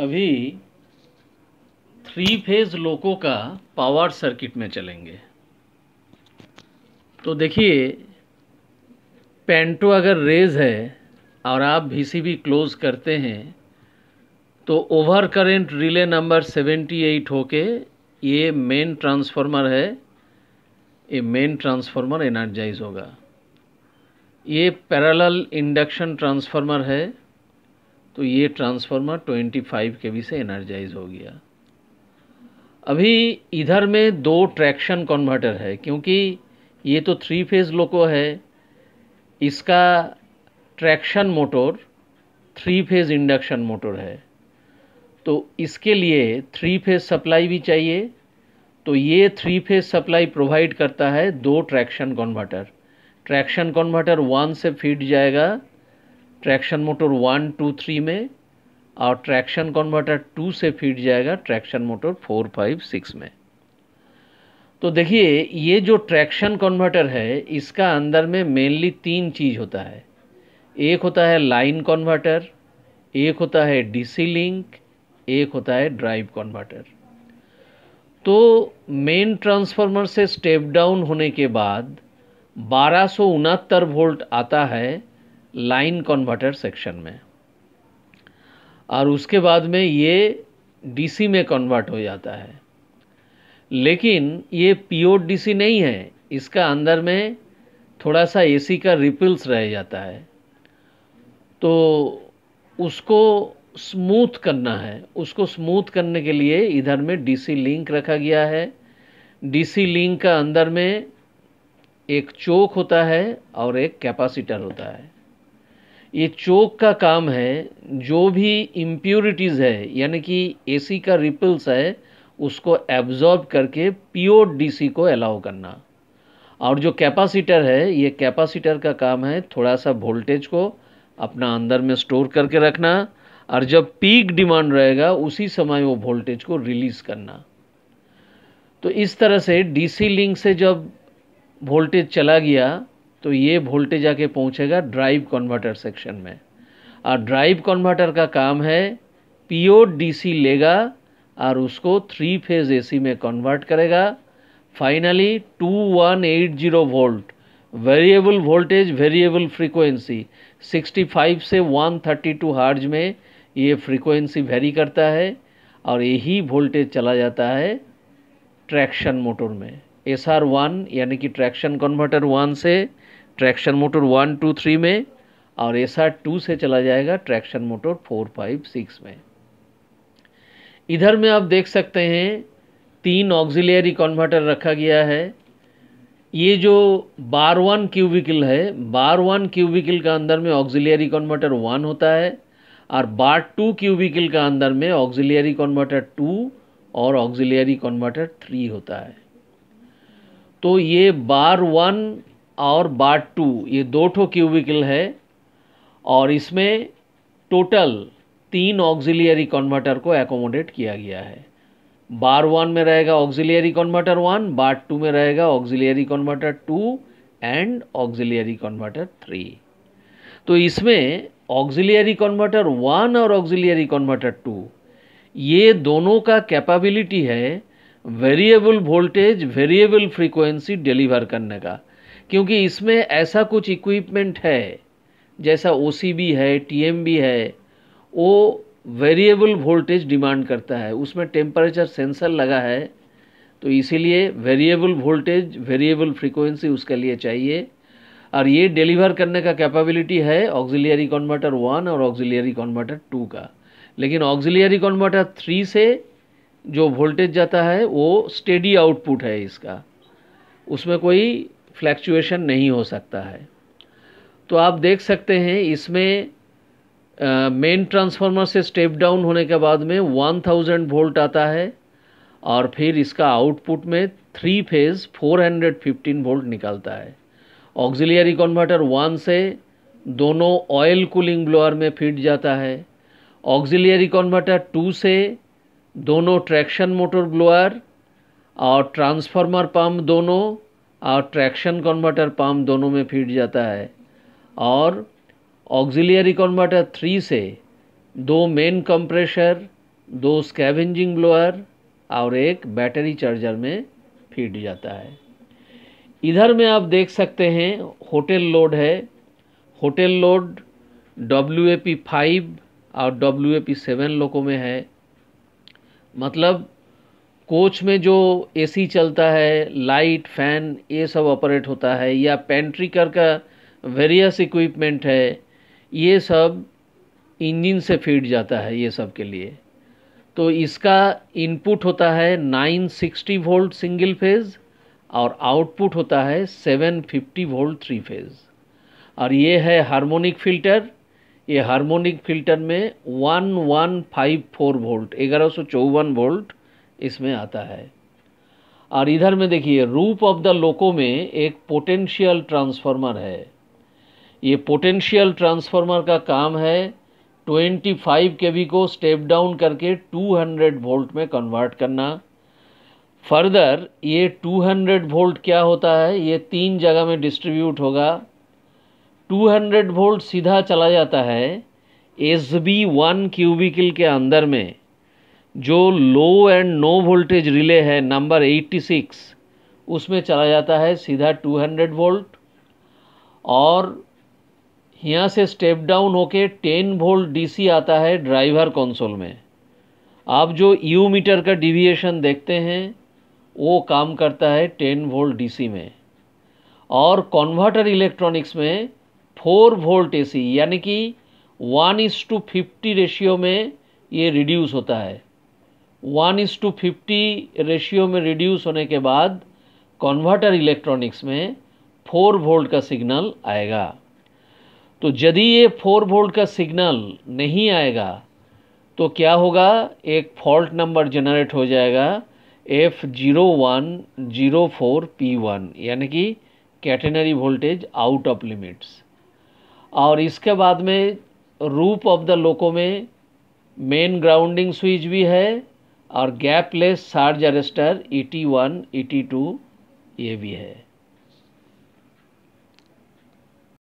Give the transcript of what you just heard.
अभी three phase लोको का power circuit में चलेंगे तो देखिए पेंटो अगर रेज है और आप वी क्लोज करते हैं तो over current relay number seventy हो होके ये मेन ट्रांसफार्मर है ये मेन ट्रांसफार्मर एनर्जाइज होगा ये पैरेलल इंडक्शन ट्रांसफार्मर है तो ये ट्रांसफार्मर 25 के से एनर्जाइज हो गया अभी इधर में दो ट्रैक्शन कन्वर्टर है क्योंकि ये तो थ्री फेज लोको है इसका traction motor three phase induction motor है तो इसके लिए थ्री फेज सप्लाई भी चाहिए तो ये थ्री फेज सप्लाई प्रोवाइड करता है दो traction converter traction converter one से फीड जाएगा traction motor one two three में और ट्रैक्शन कन्वर्टर टू से फीड जाएगा traction motor four five six में तो देखिए ये जो ट्रैक्शन कन्वर्टर है इसका अंदर में मेनली तीन चीज़ होता है एक होता है लाइन कन्वर्टर एक होता है डीसी लिंक एक होता है ड्राइव कन्वर्टर तो मेन ट्रांसफार्मर से स्टेप डाउन होने के बाद बारह वोल्ट आता है लाइन कन्वर्टर सेक्शन में और उसके बाद में ये डीसी में कन्वर्ट हो जाता है लेकिन ये प्योर डीसी नहीं है इसका अंदर में थोड़ा सा एसी का रिपल्स रह जाता है तो उसको स्मूथ करना है उसको स्मूथ करने के लिए इधर में डीसी लिंक रखा गया है डीसी लिंक का अंदर में एक चोक होता है और एक कैपेसिटर होता है ये चोक का काम है जो भी इम्प्योरिटीज़ है यानी कि एसी का रिपल्स है उसको एब्जॉर्ब करके प्योर डीसी को अलाउ करना और जो कैपेसिटर है ये कैपेसिटर का काम है थोड़ा सा वोल्टेज को अपना अंदर में स्टोर करके रखना और जब पीक डिमांड रहेगा उसी समय वो वोल्टेज को रिलीज़ करना तो इस तरह से डीसी लिंक से जब वोल्टेज चला गया तो ये वोल्टेज आके पहुंचेगा ड्राइव कन्वर्टर सेक्शन में और ड्राइव कन्वर्टर का काम है पीओ डीसी लेगा और उसको थ्री फेज एसी में कन्वर्ट करेगा finally 2180 volt variable voltage variable frequency 65 से 132 थर्टी हार्ज में ये फ्रीक्वेंसी वेरी करता है और यही वोल्टेज चला जाता है ट्रैक्शन मोटर में एस आर वन यानी कि ट्रैक्शन कन्वर्टर वन से traction motor one two three में और एस आर टू से चला जाएगा traction motor four five six में इधर में आप देख सकते हैं तीन ऑक्सिलियरी कन्वर्टर रखा गया है ये जो बार वन क्यूबिकल है बार वन क्यूबिकल का अंदर में ऑक्सिलियरी कन्वर्टर वन होता है और बार टू क्यूबिकल का अंदर में ऑक्सिलियरी कन्वर्टर टू और ऑक्सिलियरी कन्वर्टर थ्री होता है तो ये बार वन और बार टू ये दो ठो क्यूबिकल है और इसमें टोटल तीन ऑक्सिलियरी कन्वर्टर को एकोमोडेट किया गया है बार वन में रहेगा auxiliary converter one bar two में रहेगा auxiliary converter two and auxiliary converter three तो इसमें ऑक्सिलियरी कन्वर्टर वन और ऑक्सिलियरी कन्वर्टर टू ये दोनों का कैपेबिलिटी है variable voltage variable frequency deliver करने का क्योंकि इसमें ऐसा कुछ इक्विपमेंट है जैसा ओ है टी है वो वेरिएबल वोल्टेज डिमांड करता है उसमें टेम्परेचर सेंसर लगा है तो इसीलिए वेरिएबल वोल्टेज वेरिएबल फ्रीक्वेंसी उसके लिए चाहिए और ये डिलीवर करने का कैपेबिलिटी है ऑक्सिलियरी कन्वर्टर वन और ऑक्सिलियरी कन्वर्टर टू का लेकिन ऑक्सिलियरी कन्वर्टर थ्री से जो वोल्टेज जाता है वो स्टेडी आउटपुट है इसका उसमें कोई फ्लैक्चुएशन नहीं हो सकता है तो आप देख सकते हैं इसमें मेन ट्रांसफार्मर से स्टेप डाउन होने के बाद में 1000 वोल्ट आता है और फिर इसका आउटपुट में थ्री फेज 415 वोल्ट निकलता है ऑक्जिलियरी कन्वर्टर वन से दोनों ऑयल कूलिंग ब्लोअर में फिट जाता है ऑक्जिलियरी कन्वर्टर टू से दोनों ट्रैक्शन मोटर ब्लोअर और ट्रांसफार्मर पंप दोनों और ट्रैक्शन कन्वर्टर पाम दोनों में फिट जाता है और ऑक्सिलियरी कन्वर्टर थ्री से दो मेन कंप्रेशर दो स्कैवेंजिंग ब्लोअर और एक बैटरी चार्जर में फिट जाता है इधर में आप देख सकते हैं होटल लोड है hotel load W A P five और डब्ल्यू ए पी सेवन लोगों में है मतलब कोच में जो एसी चलता है लाइट फैन ये सब ऑपरेट होता है या पेंट्री कर का वेरियस इक्विपमेंट है ये सब इंजन से फीड जाता है ये सब के लिए तो इसका इनपुट होता है 960 वोल्ट सिंगल फेज़ और आउटपुट होता है 750 वोल्ट थ्री फेज़ और ये है हार्मोनिक फ़िल्टर ये हार्मोनिक फ़िल्टर में 1154 वोल्ट ग्यारह वोल्ट इसमें आता है और इधर में देखिए रूप ऑफ द लोको में एक पोटेंशियल ट्रांसफार्मर है ये पोटेंशियल ट्रांसफार्मर का काम है 25 फाइव के को स्टेप डाउन करके 200 वोल्ट में कन्वर्ट करना फर्दर ये 200 वोल्ट क्या होता है ये तीन जगह में डिस्ट्रीब्यूट होगा 200 वोल्ट सीधा चला जाता है एस बी वन क्यूबिकल के अंदर में जो low and no voltage relay है नंबर 86 उसमें चला जाता है सीधा 200 वोल्ट और यहाँ से स्टेप डाउन होके 10 वोल्ट डीसी आता है ड्राइवर कंसोल में आप जो यू मीटर का डिविएशन देखते हैं वो काम करता है 10 वोल्ट डीसी में और कन्वर्टर इलेक्ट्रॉनिक्स में 4 वोल्ट एसी यानी कि one is to fifty ratio में ये रिड्यूस होता है one is to fifty ratio में रिड्यूस होने के बाद कन्वर्टर इलेक्ट्रॉनिक्स में फोर वोल्ट का सिग्नल आएगा तो यदि ये फोर वोल्ट का सिग्नल नहीं आएगा तो क्या होगा एक फॉल्ट नंबर जनरेट हो जाएगा F zero one zero four P one यानी कि catenary voltage out of limits और इसके बाद में रूप ऑफ द लोको में मेन ग्राउंडिंग स्विच भी है और gapless charge register E e T one E e T two ये भी है